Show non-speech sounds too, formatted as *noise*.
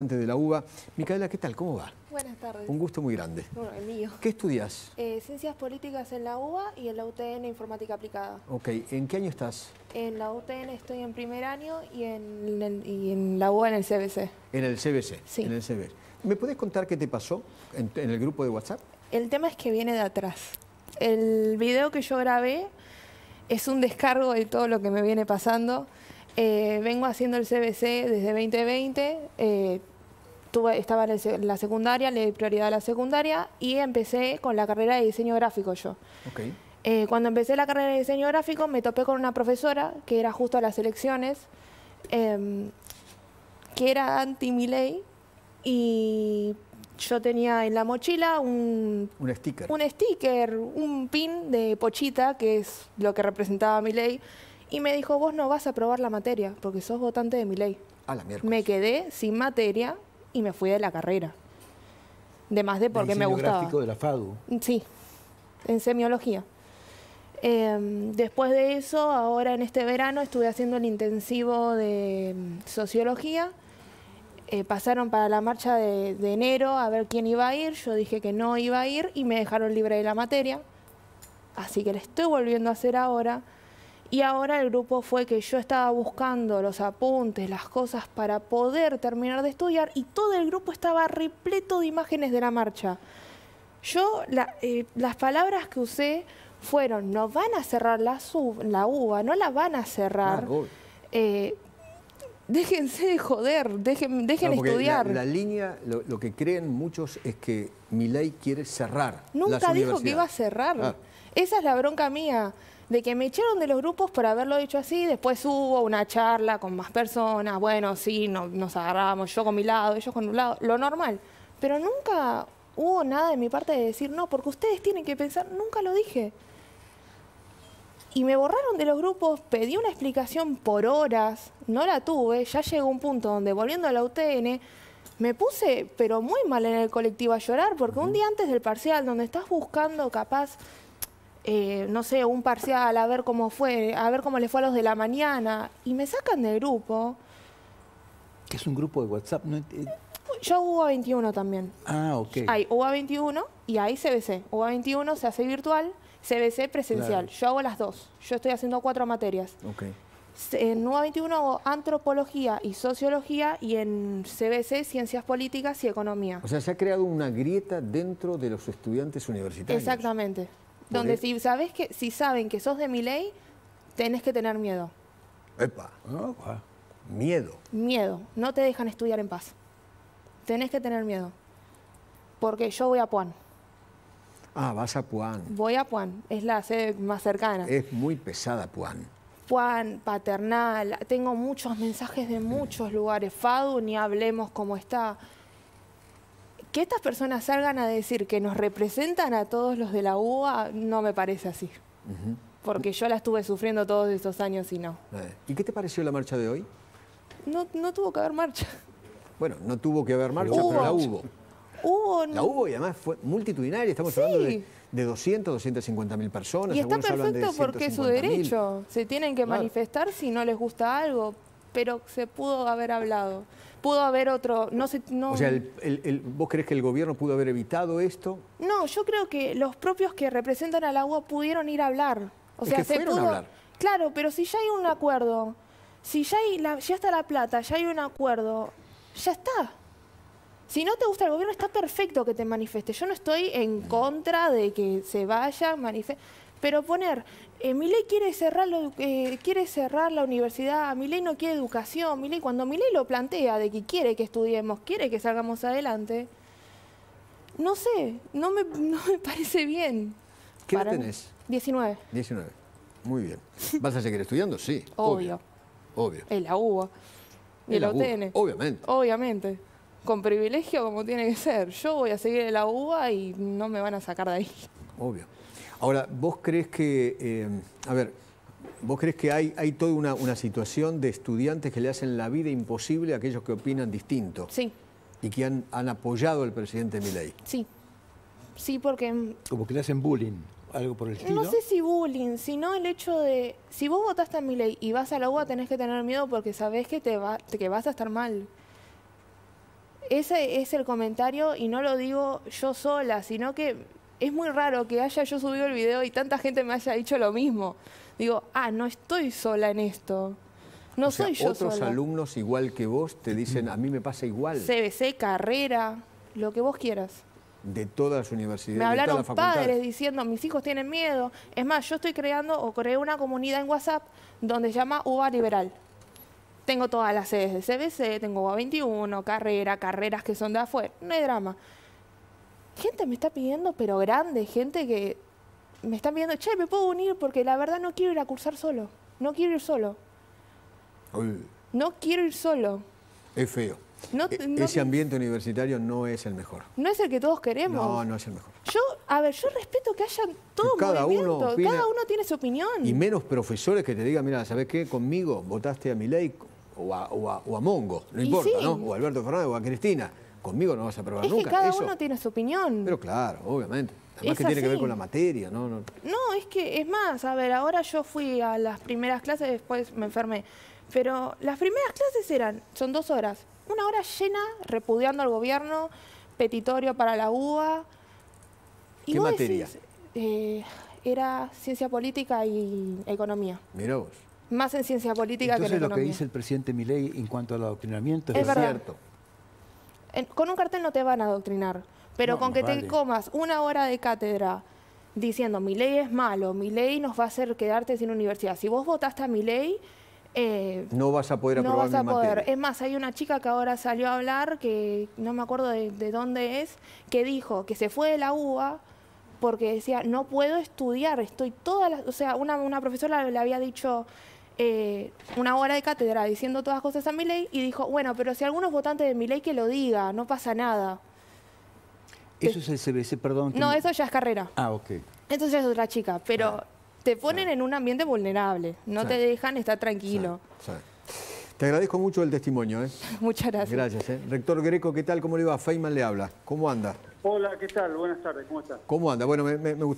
de la UBA. Micaela, ¿qué tal? ¿Cómo va? Buenas tardes. Un gusto muy grande. Bueno, el mío. ¿Qué estudias? Eh, ciencias Políticas en la UBA y en la UTN Informática Aplicada. Ok, ¿en qué año estás? En la UTN estoy en primer año y en, la UBA en el CBC. ¿En el CBC? Sí. En el CBC. ¿Me puedes contar qué te pasó en el grupo de WhatsApp? El tema es que viene de atrás. El video que yo grabé es un descargo de todo lo que me viene pasando. Eh, vengo haciendo el CBC desde 2020. Eh, estaba en, la secundaria, le di prioridad a la secundaria y empecé con la carrera de diseño gráfico yo. Eh, cuando empecé la carrera de diseño gráfico me topé con una profesora que era justo a las elecciones, em, que era anti-Miley y yo tenía en la mochila un, un sticker. Un sticker, un pin de pochita, que es lo que representaba mi y me dijo, vos no vas a aprobar la materia porque sos votante de mi ley. A la mierda. Me quedé sin materia y me fui de la carrera. De más de porque me gustaba. de la FADU. Sí, en semiología. Em, después de eso, ahora en este verano estuve haciendo el intensivo de mm, sociología. Eh, pasaron para la marcha de, de, enero a ver quién iba a ir. Yo dije que no iba a ir y me dejaron libre de la materia. Así que la estoy volviendo a hacer ahora. Y ahora el grupo fue que yo estaba buscando los apuntes, las cosas para poder terminar de estudiar y todo el grupo estaba repleto de imágenes de la marcha. Yo, eh, las palabras que usé fueron, no van a cerrar la, sub, uva, no la van a cerrar. Ah, Déjense de joder, dejen, estudiar. La, línea, lo, que creen muchos es que ley quiere cerrar. Nunca dijo que iba a cerrar. Ah. Esa es la bronca mía, de que me echaron de los grupos por haberlo dicho así, después hubo una charla con más personas, bueno, sí, nos agarramos, yo con mi lado, ellos con un lado, lo normal. Pero nunca hubo nada de mi parte de decir, no, porque ustedes tienen que pensar, nunca lo dije y me borraron de los grupos, pedí una explicación por horas, no la tuve, ya llegó un punto donde volviendo a la UTN, me puse pero muy mal en el colectivo a llorar, porque un día antes del parcial, donde estás buscando capaz, eh, no sé, un parcial, a ver cómo fue, a ver cómo le fue a los de la mañana, y me sacan del grupo. es un grupo de WhatsApp? No, eh. hubo Yo 21 también. Ah, ok. Hay ua 21 y ahí CBC. a 21 se hace virtual CBC presencial. Yo hago las dos. Yo estoy haciendo cuatro materias. En 921 hago antropología y sociología y en CBC ciencias políticas y economía. O sea, se ha creado una grieta dentro de los estudiantes universitarios. Exactamente. Donde si sabes que si saben que sos de mi ley, tenés que tener miedo. Epa. Miedo. Miedo. No te dejan estudiar en paz. Tenés que tener miedo. Porque yo voy a Puan. Ah, vas a Puan. Voy a Puan, es la sede más cercana. Es muy pesada Puan. Puan, Paternal, tengo muchos mensajes de muchos lugares. Fadu, ni hablemos cómo está. Que estas personas salgan a decir que nos representan a todos los de la UBA no me parece así. Porque yo la estuve sufriendo todos esos años y no. Eh, ¿Y qué te pareció la marcha de hoy? No, no tuvo que haber marcha. Bueno, no tuvo que haber marcha, pero la hubo. Hubo, la hubo y además fue multitudinaria, estamos hablando de, 200, 250 mil personas. Y está perfecto porque es su derecho, se tienen que manifestar si no les gusta algo, pero se pudo haber hablado, pudo haber otro, no O sea, ¿vos crees que el gobierno pudo haber evitado esto? No, yo creo que los propios que representan a la agua pudieron ir a hablar. O sea, se pudo... Claro, pero si ya hay un acuerdo, si ya, hay ya está la plata, ya hay un acuerdo, ya está. Si no te gusta el gobierno, está perfecto que te manifeste. Yo no estoy en contra de que se vaya, manifeste. Pero poner, eh, mi ley quiere cerrar, eh, quiere cerrar la universidad, ley no quiere educación, Milei, cuando ley lo plantea de que quiere que estudiemos, quiere que salgamos adelante, no sé, no me, *laughs* parece bien. ¿Qué edad tenés? 19. 19, muy bien. ¿Vas a seguir estudiando? Sí. *laughs* Obvio. Obvio. En la UBA. Y el la UBA. Obviamente. Obviamente con privilegio como tiene que ser. Yo voy a seguir en la UBA y no me van a sacar de ahí. Obvio. Ahora, vos crees que, eh, a ver, vos crees que hay, hay toda una, situación de estudiantes que le hacen la vida imposible a aquellos que opinan distinto. Sí. Y que han, apoyado al presidente Milei. Sí. Sí, porque... Como que le hacen bullying. Algo por el estilo. No sé si bullying, sino el hecho de, si vos votaste a mi y vas a la UBA, tenés que tener miedo porque sabés que, te va, que vas a estar mal. Ese es el comentario y no lo digo yo sola, sino que es muy raro que haya yo subido el video y tanta gente me haya dicho lo mismo. Digo, ah, no estoy sola en esto. No soy yo yo otros alumnos igual que vos te dicen, a mí me pasa igual. CBC, carrera, lo que vos quieras. De todas las universidades. Me hablaron padres diciendo, mis hijos tienen miedo. Es más, yo estoy creando o creé una comunidad en WhatsApp donde se llama UBA Liberal. Tengo todas las sedes de CBC, tengo A21, carrera, carreras que son de afuera, no hay drama. Gente me está pidiendo, pero grande, gente que me están pidiendo, che, me puedo unir porque la verdad no quiero ir a cursar solo, no quiero ir solo. No quiero ir solo. Es feo. E, ese ambiente universitario no es el mejor. No es el que todos queremos. No, no es el mejor. Yo, a ver, yo respeto que haya todo cada cada uno tiene su opinión. Y menos profesores que te digan, mira, ¿sabes qué? Conmigo votaste a mi ley, o a, Mongo, no importa, ¿no? O a Alberto Fernández o a Cristina. Conmigo no vas a probar es Que cada uno tiene su opinión. Pero claro, obviamente. Además que tiene que ver con la materia, ¿no? ¿no? es que, es más, a ver, ahora yo fui a las primeras clases, después me enfermé. Pero las primeras clases eran, son dos horas. Una hora llena repudiando al gobierno, petitorio para la UBA. ¿Qué materia? Eh, era ciencia política y economía. mira vos más en ciencia política que en economía. lo que dice el presidente Milei en cuanto al adoctrinamiento es, cierto. con un cartel no te van a adoctrinar, pero con que te comas una hora de cátedra diciendo mi ley es malo, mi ley nos va a hacer quedarte sin universidad. Si vos votaste a mi ley... Eh, no vas a poder aprobar No vas a poder. Es más, hay una chica que ahora salió a hablar, que no me acuerdo de, dónde es, que dijo que se fue de la UBA porque decía, no puedo estudiar, estoy todas, la... O sea, una profesora le había dicho... Eh, una hora de cátedra diciendo todas cosas a mi ley y dijo, bueno, pero si algunos votantes de mi ley, que lo diga, no pasa nada. ¿Eso es el CBC, perdón? No, eso ya es carrera. Ah, ok. Entonces ya es otra chica, pero ah, te ponen ah. en un ambiente vulnerable, no te dejan estar tranquilo. Te agradezco mucho el testimonio. ¿eh? *laughs* Muchas gracias. Gracias. ¿eh? Rector Greco, ¿qué tal? ¿Cómo le va? Feynman le habla. ¿Cómo anda? Hola, ¿qué tal? Buenas tardes, ¿cómo está? ¿Cómo anda? Bueno, me gusta.